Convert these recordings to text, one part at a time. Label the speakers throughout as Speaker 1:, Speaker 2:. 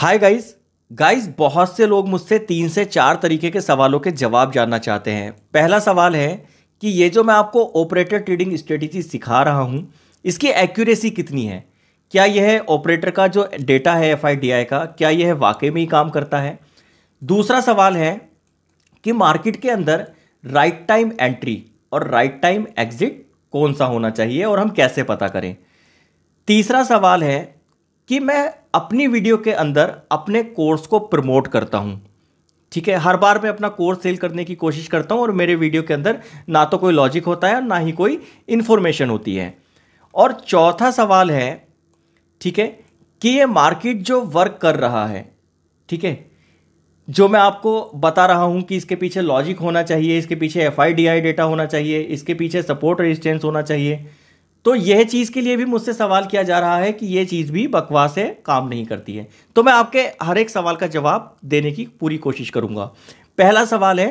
Speaker 1: hi guys guys बहुत से लोग मुझसे तीन से चार तरीके के सवालों के जवाब जानना चाहते हैं पहला सवाल है कि ये जो मैं आपको ऑपरेटर ट्रेडिंग स्ट्रेटेजी सिखा रहा हूँ इसकी एक्यूरेसी कितनी है क्या यह ऑपरेटर का जो डेटा है एफ का क्या यह वाकई में ही काम करता है दूसरा सवाल है कि मार्केट के अंदर राइट टाइम एंट्री और राइट टाइम एग्जिट कौन सा होना चाहिए और हम कैसे पता करें तीसरा सवाल है कि मैं अपनी वीडियो के अंदर अपने कोर्स को प्रमोट करता हूँ ठीक है हर बार मैं अपना कोर्स सेल करने की कोशिश करता हूँ और मेरे वीडियो के अंदर ना तो कोई लॉजिक होता है ना ही कोई इन्फॉर्मेशन होती है और चौथा सवाल है ठीक है कि ये मार्केट जो वर्क कर रहा है ठीक है जो मैं आपको बता रहा हूँ कि इसके पीछे लॉजिक होना चाहिए इसके पीछे एफ डेटा होना चाहिए इसके पीछे सपोर्ट रेजिस्टेंस होना चाहिए तो यह चीज़ के लिए भी मुझसे सवाल किया जा रहा है कि यह चीज़ भी बकवास है काम नहीं करती है तो मैं आपके हर एक सवाल का जवाब देने की पूरी कोशिश करूँगा पहला सवाल है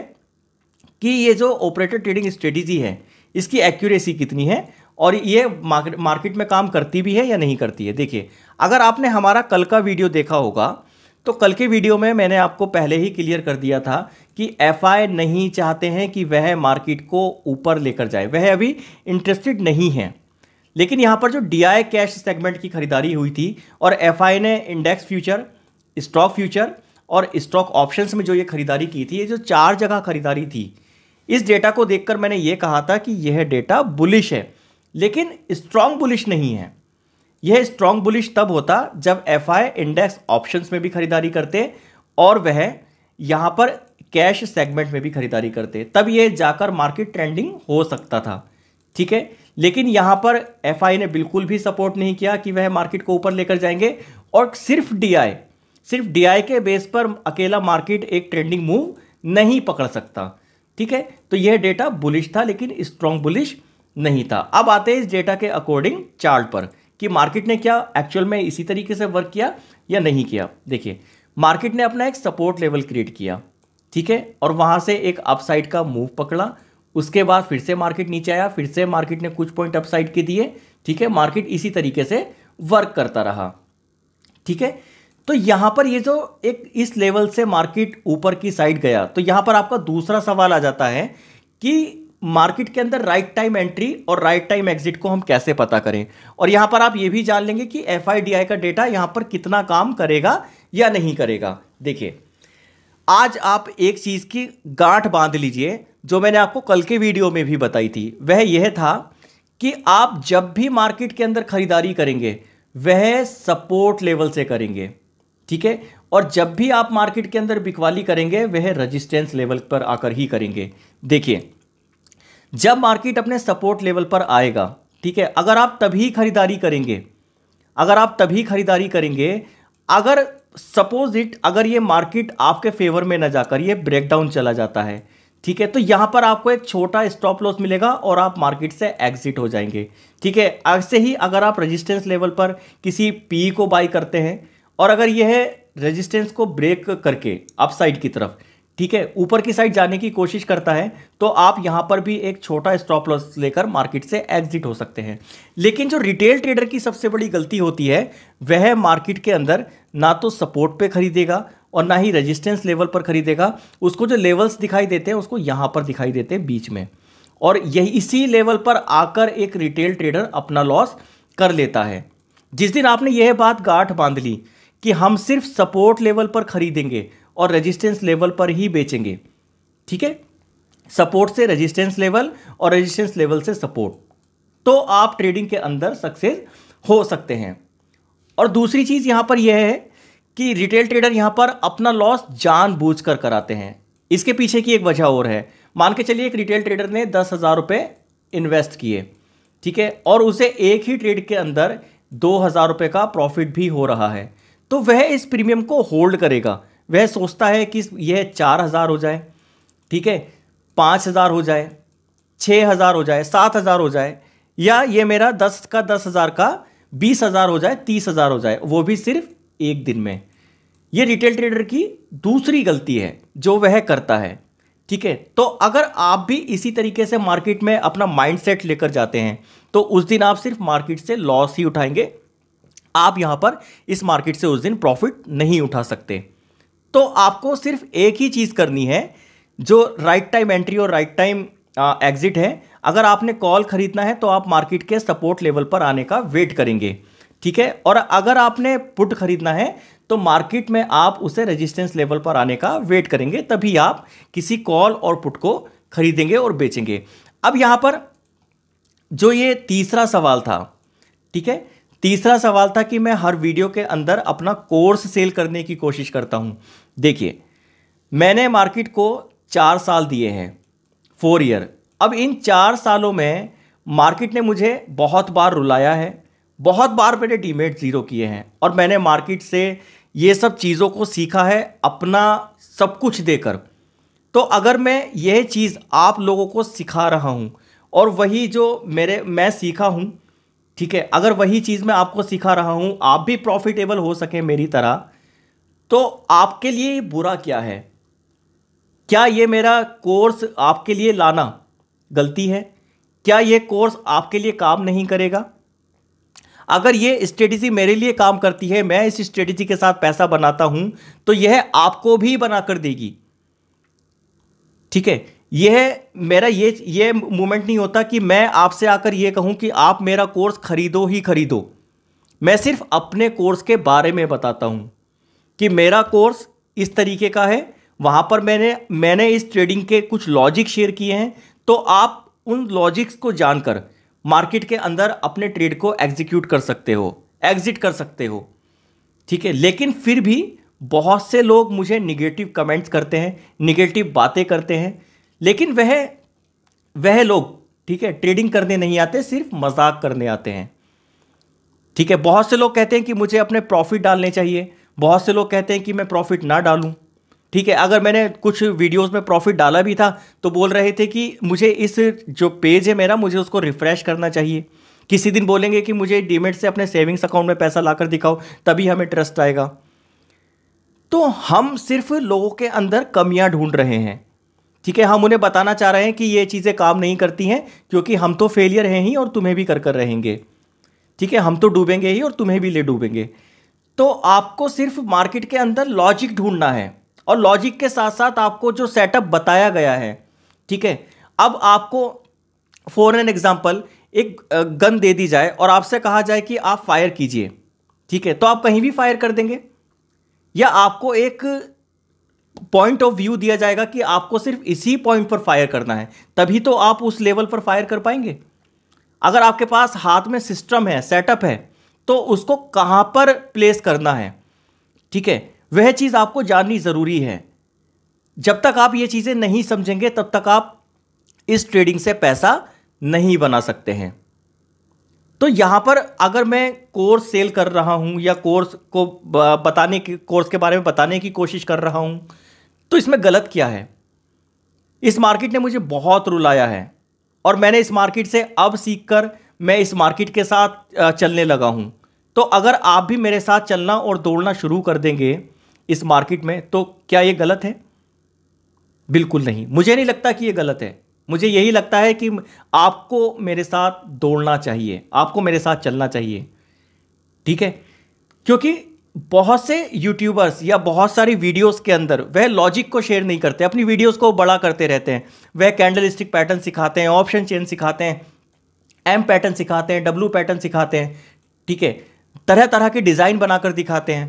Speaker 1: कि ये जो ऑपरेटर ट्रेडिंग स्ट्रेटेजी है इसकी एक्यूरेसी कितनी है और ये मार्केट में काम करती भी है या नहीं करती है देखिए अगर आपने हमारा कल का वीडियो देखा होगा तो कल के वीडियो में मैंने आपको पहले ही क्लियर कर दिया था कि एफ नहीं चाहते हैं कि वह मार्केट को ऊपर लेकर जाए वह अभी इंटरेस्टेड नहीं है लेकिन यहाँ पर जो डी आई कैश सेगमेंट की खरीदारी हुई थी और एफ आई ने इंडेक्स फ्यूचर स्टॉक फ्यूचर और स्टॉक ऑप्शंस में जो ये खरीदारी की थी ये जो चार जगह खरीदारी थी इस डेटा को देखकर मैंने ये कहा था कि यह डेटा बुलिश है लेकिन स्ट्रॉन्ग बुलिश नहीं है यह स्ट्रॉन्ग बुलिश तब होता जब एफ इंडेक्स ऑप्शंस में भी खरीदारी करते और वह यहाँ पर कैश सेगमेंट में भी खरीदारी करते तब ये जाकर मार्केट ट्रेंडिंग हो सकता था ठीक है लेकिन यहाँ पर एफ ने बिल्कुल भी सपोर्ट नहीं किया कि वह मार्केट को ऊपर लेकर जाएंगे और सिर्फ डी सिर्फ डी के बेस पर अकेला मार्केट एक ट्रेंडिंग मूव नहीं पकड़ सकता ठीक है तो यह डेटा बुलिश था लेकिन स्ट्रॉन्ग बुलिश नहीं था अब आते हैं इस डेटा के अकॉर्डिंग चार्ट पर कि मार्केट ने क्या एक्चुअल में इसी तरीके से वर्क किया या नहीं किया देखिए मार्केट ने अपना एक सपोर्ट लेवल क्रिएट किया ठीक है और वहाँ से एक अपसाइड का मूव पकड़ा उसके बाद फिर से मार्केट नीचे आया फिर से मार्केट ने कुछ पॉइंट अपसाइड के दिए ठीक है मार्केट इसी तरीके से वर्क करता रहा ठीक है तो यहां पर ये जो एक इस लेवल से मार्केट ऊपर की साइड गया तो यहां पर आपका दूसरा सवाल आ जाता है कि मार्केट के अंदर राइट टाइम एंट्री और राइट टाइम एग्जिट को हम कैसे पता करें और यहाँ पर आप ये भी जान लेंगे कि एफ का डेटा यहाँ पर कितना काम करेगा या नहीं करेगा देखिए आज आप एक चीज़ की गांठ बांध लीजिए जो मैंने आपको कल के वीडियो में भी बताई थी वह यह था कि आप जब भी मार्केट के अंदर खरीदारी करेंगे वह सपोर्ट लेवल से करेंगे ठीक है और जब भी आप मार्केट के अंदर बिकवाली करेंगे वह रजिस्टेंस लेवल पर आकर ही करेंगे देखिए जब मार्केट अपने सपोर्ट लेवल पर आएगा ठीक है अगर आप तभी खरीदारी करेंगे अगर आप तभी खरीदारी करेंगे अगर सपोज इट अगर ये मार्केट आपके फेवर में ना जाकर ये ब्रेकडाउन चला जाता है ठीक है तो यहाँ पर आपको एक छोटा स्टॉप लॉस मिलेगा और आप मार्केट से एग्जिट हो जाएंगे ठीक है ऐसे ही अगर आप रेजिस्टेंस लेवल पर किसी पी को बाई करते हैं और अगर यह रेजिस्टेंस को ब्रेक करके अपसाइड की तरफ ठीक है ऊपर की साइड जाने की कोशिश करता है तो आप यहां पर भी एक छोटा स्टॉप लॉस लेकर मार्केट से एग्जिट हो सकते हैं लेकिन जो रिटेल ट्रेडर की सबसे बड़ी गलती होती है वह मार्केट के अंदर ना तो सपोर्ट पे खरीदेगा और ना ही रेजिस्टेंस लेवल पर खरीदेगा उसको जो लेवल्स दिखाई देते हैं उसको यहाँ पर दिखाई देते हैं बीच में और यही इसी लेवल पर आकर एक रिटेल ट्रेडर अपना लॉस कर लेता है जिस दिन आपने यह बात गांठ बांध ली कि हम सिर्फ सपोर्ट लेवल पर खरीदेंगे और रेजिस्टेंस लेवल पर ही बेचेंगे ठीक है सपोर्ट से रेजिस्टेंस लेवल और रेजिस्टेंस लेवल से सपोर्ट तो आप ट्रेडिंग के अंदर सक्सेस हो सकते हैं और दूसरी चीज़ यहां पर यह है कि रिटेल ट्रेडर यहां पर अपना लॉस जानबूझकर कराते हैं इसके पीछे की एक वजह और है मान के चलिए एक रिटेल ट्रेडर ने दस हज़ार रुपए इन्वेस्ट किए ठीक है और उसे एक ही ट्रेड के अंदर दो हज़ार रुपए का प्रॉफिट भी हो रहा है तो वह इस प्रीमियम को होल्ड करेगा वह सोचता है कि यह चार हज़ार हो जाए ठीक है पाँच हज़ार हो जाए छः हज़ार हो जाए सात हज़ार हो जाए या ये मेरा दस का दस हज़ार का बीस हज़ार हो जाए तीस हज़ार हो जाए वो भी सिर्फ एक दिन में ये रिटेल ट्रेडर की दूसरी गलती है जो वह करता है ठीक है तो अगर आप भी इसी तरीके से मार्केट में अपना माइंडसेट लेकर जाते हैं तो उस दिन आप सिर्फ मार्केट से लॉस ही उठाएंगे आप यहाँ पर इस मार्केट से उस दिन प्रॉफिट नहीं उठा सकते तो आपको सिर्फ एक ही चीज़ करनी है जो राइट टाइम एंट्री और राइट टाइम एग्जिट है अगर आपने कॉल खरीदना है तो आप मार्केट के सपोर्ट लेवल पर आने का वेट करेंगे ठीक है और अगर आपने पुट खरीदना है तो मार्केट में आप उसे रेजिस्टेंस लेवल पर आने का वेट करेंगे तभी आप किसी कॉल और पुट को खरीदेंगे और बेचेंगे अब यहाँ पर जो ये तीसरा सवाल था ठीक है तीसरा सवाल था कि मैं हर वीडियो के अंदर अपना कोर्स सेल करने की कोशिश करता हूँ देखिए मैंने मार्केट को चार साल दिए हैं फोर ईयर अब इन चार सालों में मार्केट ने मुझे बहुत बार रुलाया है बहुत बार मेरे डीमेट ज़ीरो किए हैं और मैंने मार्केट से ये सब चीज़ों को सीखा है अपना सब कुछ देकर तो अगर मैं यह चीज़ आप लोगों को सिखा रहा हूँ और वही जो मेरे मैं सीखा हूँ ठीक है अगर वही चीज़ मैं आपको सिखा रहा हूँ आप भी प्रॉफिटेबल हो सकें मेरी तरह तो आपके लिए बुरा क्या है क्या ये मेरा कोर्स आपके लिए लाना गलती है क्या ये कोर्स आपके लिए काम नहीं करेगा अगर ये स्ट्रेटजी मेरे लिए काम करती है मैं इस स्ट्रेटजी के साथ पैसा बनाता हूं तो यह आपको भी बना कर देगी ठीक है यह मेरा ये ये मोमेंट नहीं होता कि मैं आपसे आकर ये कहूँ कि आप मेरा कोर्स खरीदो ही खरीदो मैं सिर्फ अपने कोर्स के बारे में बताता हूँ कि मेरा कोर्स इस तरीके का है वहाँ पर मैंने मैंने इस ट्रेडिंग के कुछ लॉजिक शेयर किए हैं तो आप उन लॉजिक्स को जानकर मार्केट के अंदर अपने ट्रेड को एग्जीक्यूट कर सकते हो एग्जिट कर सकते हो ठीक है लेकिन फिर भी बहुत से लोग मुझे निगेटिव कमेंट्स करते हैं निगेटिव बातें करते हैं लेकिन वह वह लोग ठीक है ट्रेडिंग करने नहीं आते सिर्फ मजाक करने आते हैं ठीक है बहुत से लोग कहते हैं कि मुझे अपने प्रॉफिट डालने चाहिए बहुत से लोग कहते हैं कि मैं प्रॉफिट ना डालूं ठीक है अगर मैंने कुछ वीडियोस में प्रॉफिट डाला भी था तो बोल रहे थे कि मुझे इस जो पेज है मेरा मुझे उसको रिफ़्रेश करना चाहिए किसी दिन बोलेंगे कि मुझे डीमेट e से अपने सेविंग्स अकाउंट में पैसा लाकर दिखाओ तभी हमें ट्रस्ट आएगा तो हम सिर्फ लोगों के अंदर कमियां ढूंढ रहे हैं ठीक है हम उन्हें बताना चाह रहे हैं कि ये चीज़ें काम नहीं करती हैं क्योंकि हम तो फेलियर हैं ही और तुम्हें भी कर कर रहेंगे ठीक है हम तो डूबेंगे ही और तुम्हें भी ले डूबेंगे तो आपको सिर्फ मार्केट के अंदर लॉजिक ढूंढना है और लॉजिक के साथ साथ आपको जो सेटअप बताया गया है ठीक है अब आपको फॉर एन एग्जाम्पल एक गन दे दी जाए और आपसे कहा जाए कि आप फायर कीजिए ठीक है तो आप कहीं भी फायर कर देंगे या आपको एक पॉइंट ऑफ व्यू दिया जाएगा कि आपको सिर्फ इसी पॉइंट पर फायर करना है तभी तो आप उस लेवल पर फायर कर पाएंगे अगर आपके पास हाथ में सिस्टम है सेटअप है तो उसको कहाँ पर प्लेस करना है ठीक है वह चीज़ आपको जाननी ज़रूरी है जब तक आप ये चीज़ें नहीं समझेंगे तब तक आप इस ट्रेडिंग से पैसा नहीं बना सकते हैं तो यहाँ पर अगर मैं कोर्स सेल कर रहा हूँ या कोर्स को बताने की कोर्स के बारे में बताने की कोशिश कर रहा हूँ तो इसमें गलत क्या है इस मार्केट ने मुझे बहुत रुलाया है और मैंने इस मार्केट से अब सीख कर मैं इस मार्केट के साथ चलने लगा हूँ तो अगर आप भी मेरे साथ चलना और दौड़ना शुरू कर देंगे इस मार्केट में तो क्या ये गलत है बिल्कुल नहीं मुझे नहीं लगता कि ये गलत है मुझे यही लगता है कि आपको मेरे साथ दौड़ना चाहिए आपको मेरे साथ चलना चाहिए ठीक है क्योंकि बहुत से यूट्यूबर्स या बहुत सारी वीडियोस के अंदर वह लॉजिक को शेयर नहीं करते अपनी वीडियोस को बड़ा करते रहते हैं वह कैंडल स्टिक पैटर्न सिखाते हैं ऑप्शन चेन सिखाते हैं एम पैटर्न सिखाते हैं डब्लू पैटर्न सिखाते हैं ठीक है तरह तरह के डिज़ाइन बनाकर दिखाते हैं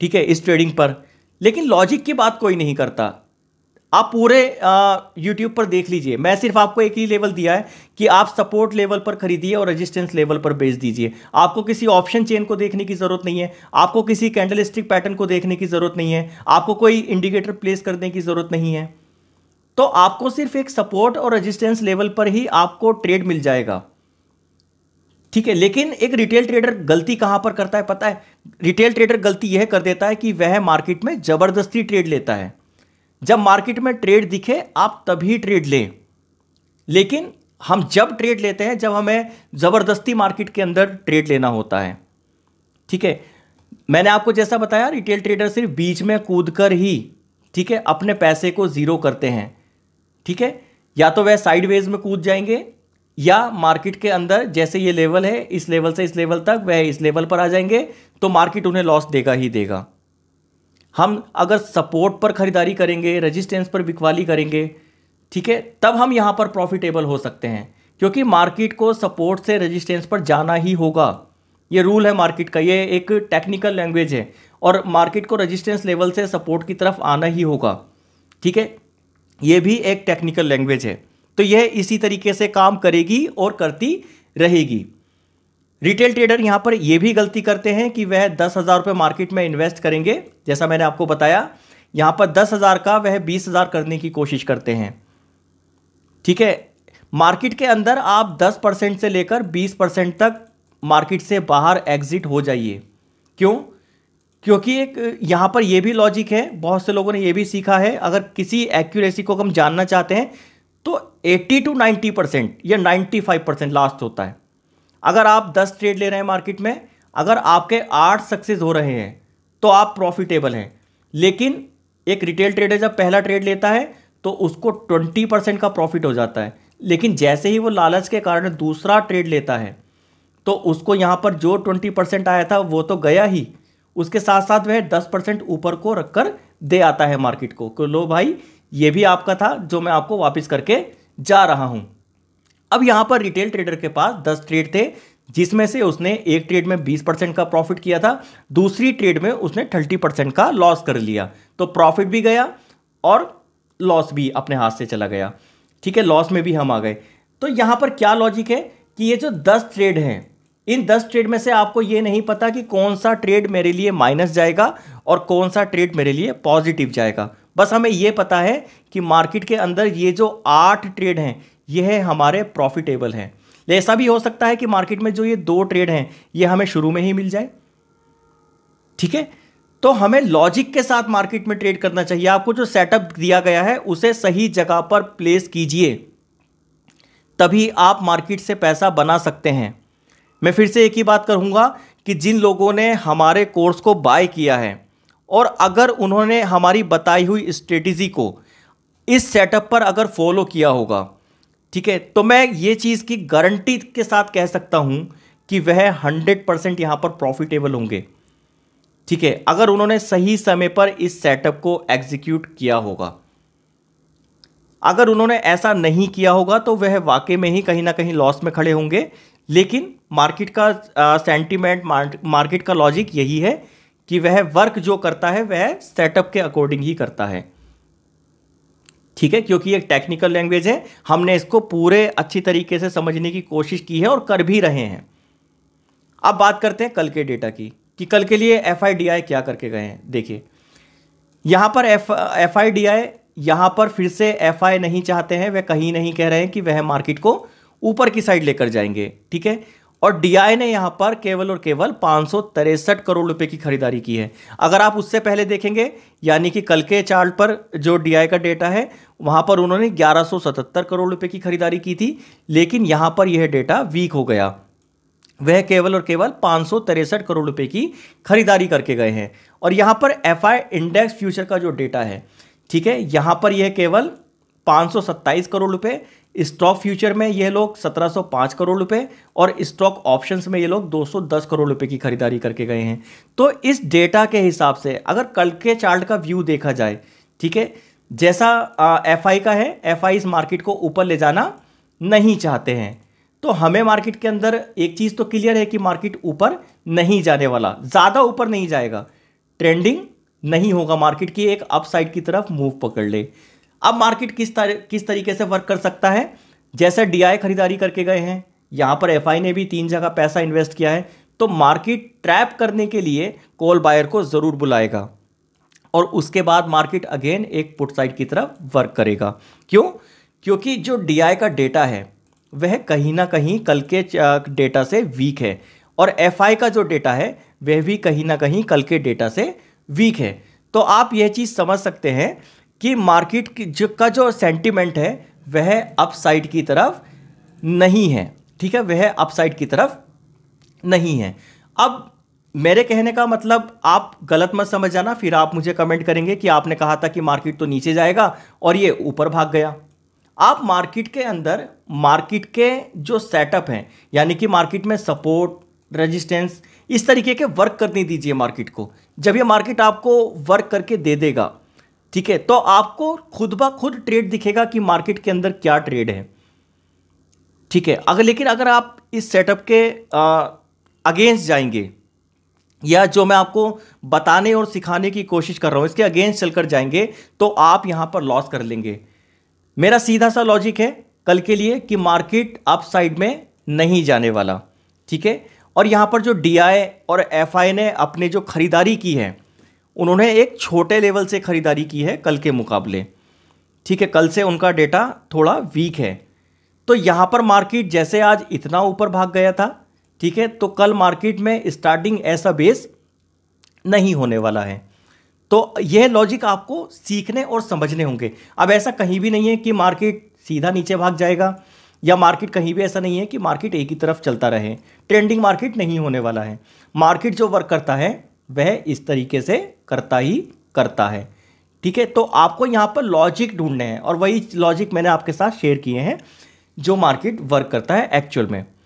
Speaker 1: ठीक है इस ट्रेडिंग पर लेकिन लॉजिक की बात कोई नहीं करता आप पूरे यूट्यूब पर देख लीजिए मैं सिर्फ आपको एक ही लेवल दिया है कि आप सपोर्ट लेवल पर खरीदिए और रेजिस्टेंस लेवल पर बेच दीजिए आपको किसी ऑप्शन चेन को देखने की ज़रूरत नहीं है आपको किसी कैंडलिस्टिक पैटर्न को देखने की ज़रूरत नहीं है आपको कोई इंडिकेटर प्लेस करने की ज़रूरत नहीं है तो आपको सिर्फ एक सपोर्ट और रजिस्टेंस लेवल पर ही आपको ट्रेड मिल जाएगा ठीक है लेकिन एक रिटेल ट्रेडर गलती कहां पर करता है पता है रिटेल ट्रेडर गलती यह कर देता है कि वह मार्केट में जबरदस्ती ट्रेड लेता है जब मार्केट में ट्रेड दिखे आप तभी ट्रेड लें लेकिन हम जब ट्रेड लेते हैं जब हमें ज़बरदस्ती मार्केट के अंदर ट्रेड लेना होता है ठीक है मैंने आपको जैसा बताया रिटेल ट्रेडर सिर्फ बीच में कूद कर ही ठीक है अपने पैसे को ज़ीरो करते हैं ठीक है या तो वह साइडवेज में कूद जाएंगे या मार्केट के अंदर जैसे ये लेवल है इस लेवल से इस लेवल तक वह इस लेवल पर आ जाएंगे तो मार्केट उन्हें लॉस देगा ही देगा हम अगर सपोर्ट पर ख़रीदारी करेंगे रेजिस्टेंस पर बिकवाली करेंगे ठीक है तब हम यहाँ पर प्रॉफिटेबल हो सकते हैं क्योंकि मार्केट को सपोर्ट से रेजिस्टेंस पर जाना ही होगा ये रूल है मार्केट का ये एक टेक्निकल लैंग्वेज है और मार्केट को रेजिस्टेंस लेवल से सपोर्ट की तरफ आना ही होगा ठीक है ये भी एक टेक्निकल लैंग्वेज है तो यह इसी तरीके से काम करेगी और करती रहेगी रिटेल ट्रेडर यहाँ पर यह भी गलती करते हैं कि वह दस हज़ार रुपये मार्केट में इन्वेस्ट करेंगे जैसा मैंने आपको बताया यहाँ पर दस हज़ार का वह बीस हज़ार करने की कोशिश करते हैं ठीक है मार्केट के अंदर आप दस परसेंट से लेकर बीस परसेंट तक मार्केट से बाहर एग्जिट हो जाइए क्यों क्योंकि एक यहाँ पर यह भी लॉजिक है बहुत से लोगों ने यह भी सीखा है अगर किसी एक्यूरेसी को हम जानना चाहते हैं तो 80 टू 90 परसेंट या 95 परसेंट लास्ट होता है अगर आप दस ट्रेड ले रहे हैं मार्केट में अगर आपके आठ सक्सेस हो रहे हैं तो आप प्रॉफिटेबल हैं लेकिन एक रिटेल ट्रेडर जब पहला ट्रेड लेता है तो उसको ट्वेंटी परसेंट का प्रॉफिट हो जाता है लेकिन जैसे ही वो लालच के कारण दूसरा ट्रेड लेता है तो उसको यहाँ पर जो ट्वेंटी परसेंट आया था वो तो गया ही उसके साथ साथ वह दस परसेंट ऊपर को कर दे आता है मार्केट को कि लो भाई ये भी आपका था जो मैं आपको वापस करके जा रहा हूँ अब यहाँ पर रिटेल ट्रेडर के पास दस ट्रेड थे जिसमें से उसने एक ट्रेड में 20 परसेंट का प्रॉफिट किया था दूसरी ट्रेड में उसने 30 परसेंट का लॉस कर लिया तो प्रॉफिट भी गया और लॉस भी अपने हाथ से चला गया ठीक है लॉस में भी हम आ गए तो यहाँ पर क्या लॉजिक है कि ये जो दस ट्रेड हैं इन दस ट्रेड में से आपको ये नहीं पता कि कौन सा ट्रेड मेरे लिए माइनस जाएगा और कौन सा ट्रेड मेरे लिए पॉजिटिव जाएगा बस हमें ये पता है कि मार्केट के अंदर ये जो आठ ट्रेड हैं यह हमारे प्रॉफिटेबल हैं ऐसा भी हो सकता है कि मार्केट में जो ये दो ट्रेड हैं ये हमें शुरू में ही मिल जाए ठीक है तो हमें लॉजिक के साथ मार्केट में ट्रेड करना चाहिए आपको जो सेटअप दिया गया है उसे सही जगह पर प्लेस कीजिए तभी आप मार्केट से पैसा बना सकते हैं मैं फिर से एक ही बात करूंगा कि जिन लोगों ने हमारे कोर्स को बाय किया है और अगर उन्होंने हमारी बताई हुई स्ट्रेटजी को इस सेटअप पर अगर फॉलो किया होगा ठीक है तो मैं ये चीज़ की गारंटी के साथ कह सकता हूँ कि वह हंड्रेड परसेंट यहाँ पर प्रॉफिटेबल होंगे ठीक है अगर उन्होंने सही समय पर इस सेटअप को एग्जीक्यूट किया होगा अगर उन्होंने ऐसा नहीं किया होगा तो वह वाकई में ही कहीं ना कहीं लॉस में खड़े होंगे लेकिन मार्केट का सेंटीमेंट मार्केट का लॉजिक यही है कि वह वर्क जो करता है वह सेटअप के अकॉर्डिंग ही करता है ठीक है क्योंकि एक टेक्निकल लैंग्वेज है हमने इसको पूरे अच्छी तरीके से समझने की कोशिश की है और कर भी रहे हैं अब बात करते हैं कल के डेटा की कि कल के लिए एफ क्या करके गए हैं देखिए यहां पर एफ यहां पर फिर से एफ नहीं चाहते हैं वह कहीं नहीं कह रहे हैं कि वह मार्केट को ऊपर की साइड लेकर जाएंगे ठीक है और डीआई ने यहां पर केवल और केवल पाँच करोड़ रुपए की खरीदारी की है अगर आप उससे पहले देखेंगे यानी कि कल के चार्ट पर जो डीआई का डेटा है वहां पर उन्होंने 1177 करोड़ रुपए की खरीदारी की थी लेकिन यहां पर यह डेटा वीक हो गया वह केवल और केवल पाँच करोड़ रुपए की खरीदारी करके गए हैं और यहाँ पर एफ इंडेक्स फ्यूचर का जो डेटा है ठीक है यहाँ पर यह केवल पांच करोड़ रुपए स्टॉक फ्यूचर में ये लोग 1705 करोड़ रुपए और स्टॉक ऑप्शंस में ये लोग 210 करोड़ रुपए की खरीदारी करके गए हैं तो इस डेटा के हिसाब से अगर कल के चार्ट का व्यू देखा जाए ठीक है जैसा एफ का है एफ इस मार्केट को ऊपर ले जाना नहीं चाहते हैं तो हमें मार्केट के अंदर एक चीज़ तो क्लियर है कि मार्केट ऊपर नहीं जाने वाला ज़्यादा ऊपर नहीं जाएगा ट्रेंडिंग नहीं होगा मार्केट की एक अपसाइड की तरफ मूव पकड़ ले अब मार्केट किस तरह किस तरीके से वर्क कर सकता है जैसे डी खरीदारी करके गए हैं यहाँ पर एफ ने भी तीन जगह पैसा इन्वेस्ट किया है तो मार्केट ट्रैप करने के लिए कॉल बायर को ज़रूर बुलाएगा और उसके बाद मार्केट अगेन एक पुट साइड की तरफ वर्क करेगा क्यों क्योंकि जो डी का डेटा है वह कहीं ना कहीं कल के डेटा से वीक है और एफ का जो डेटा है वह भी कहीं ना कहीं कल के डेटा से वीक है तो आप यह चीज़ समझ सकते हैं कि मार्केट की जो का जो सेंटिमेंट है वह अपसाइड की तरफ नहीं है ठीक है वह अपसाइड की तरफ नहीं है अब मेरे कहने का मतलब आप गलत मत समझ जाना फिर आप मुझे कमेंट करेंगे कि आपने कहा था कि मार्केट तो नीचे जाएगा और ये ऊपर भाग गया आप मार्केट के अंदर मार्केट के जो सेटअप हैं यानी कि मार्केट में सपोर्ट रेजिस्टेंस इस तरीके के वर्क करने दीजिए मार्केट को जब ये मार्केट आपको वर्क करके दे देगा ठीक है तो आपको खुद ब खुद ट्रेड दिखेगा कि मार्केट के अंदर क्या ट्रेड है ठीक है अगर लेकिन अगर आप इस सेटअप के अगेंस्ट जाएंगे या जो मैं आपको बताने और सिखाने की कोशिश कर रहा हूँ इसके अगेंस्ट चलकर जाएंगे तो आप यहाँ पर लॉस कर लेंगे मेरा सीधा सा लॉजिक है कल के लिए कि मार्केट आप साइड में नहीं जाने वाला ठीक है और यहाँ पर जो डी और एफ ने अपने जो खरीदारी की है उन्होंने एक छोटे लेवल से ख़रीदारी की है कल के मुकाबले ठीक है कल से उनका डेटा थोड़ा वीक है तो यहाँ पर मार्केट जैसे आज इतना ऊपर भाग गया था ठीक है तो कल मार्केट में स्टार्टिंग ऐसा बेस नहीं होने वाला है तो यह लॉजिक आपको सीखने और समझने होंगे अब ऐसा कहीं भी नहीं है कि मार्केट सीधा नीचे भाग जाएगा या मार्केट कहीं भी ऐसा नहीं है कि मार्केट एक ही तरफ चलता रहे ट्रेंडिंग मार्केट नहीं होने वाला है मार्केट जो वर्क करता है वह इस तरीके से करता ही करता है ठीक है तो आपको यहाँ पर लॉजिक ढूंढने हैं और वही लॉजिक मैंने आपके साथ शेयर किए हैं जो मार्केट वर्क करता है एक्चुअल में